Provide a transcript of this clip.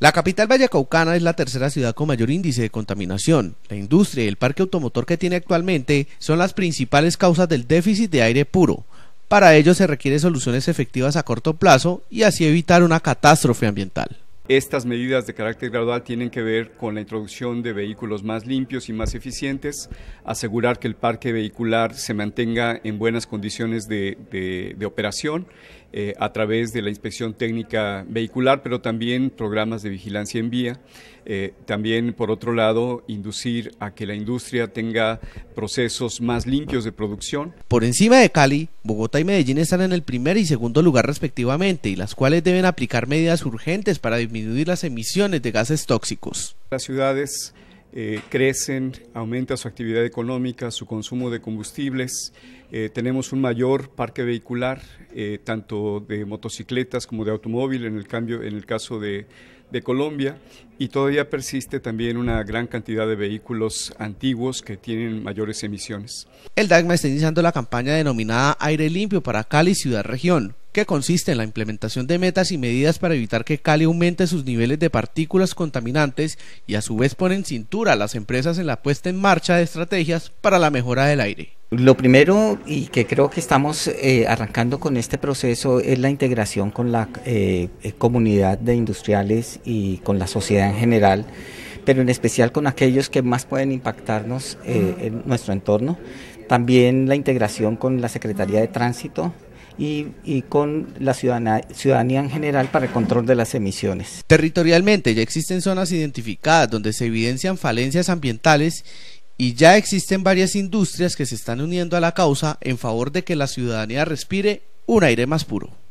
La capital vallecaucana es la tercera ciudad con mayor índice de contaminación. La industria y el parque automotor que tiene actualmente son las principales causas del déficit de aire puro. Para ello se requieren soluciones efectivas a corto plazo y así evitar una catástrofe ambiental. Estas medidas de carácter gradual tienen que ver con la introducción de vehículos más limpios y más eficientes, asegurar que el parque vehicular se mantenga en buenas condiciones de, de, de operación eh, a través de la inspección técnica vehicular, pero también programas de vigilancia en vía. Eh, también, por otro lado, inducir a que la industria tenga procesos más limpios de producción. Por encima de Cali, Bogotá y Medellín están en el primer y segundo lugar respectivamente, y las cuales deben aplicar medidas urgentes para disminuir las emisiones de gases tóxicos. Las ciudades eh, crecen, aumenta su actividad económica, su consumo de combustibles. Eh, tenemos un mayor parque vehicular, eh, tanto de motocicletas como de automóvil en el, cambio, en el caso de, de Colombia, y todavía persiste también una gran cantidad de vehículos antiguos que tienen mayores emisiones. El DACMA está iniciando la campaña denominada Aire Limpio para Cali Ciudad Región que consiste en la implementación de metas y medidas para evitar que Cali aumente sus niveles de partículas contaminantes y a su vez en cintura a las empresas en la puesta en marcha de estrategias para la mejora del aire. Lo primero y que creo que estamos eh, arrancando con este proceso es la integración con la eh, comunidad de industriales y con la sociedad en general, pero en especial con aquellos que más pueden impactarnos eh, en nuestro entorno. También la integración con la Secretaría de Tránsito, y, con la ciudadanía en general para el control de las emisiones. Territorialmente ya existen zonas identificadas donde se evidencian falencias ambientales y ya existen varias industrias que se están uniendo a la causa en favor de que la ciudadanía respire un aire más puro.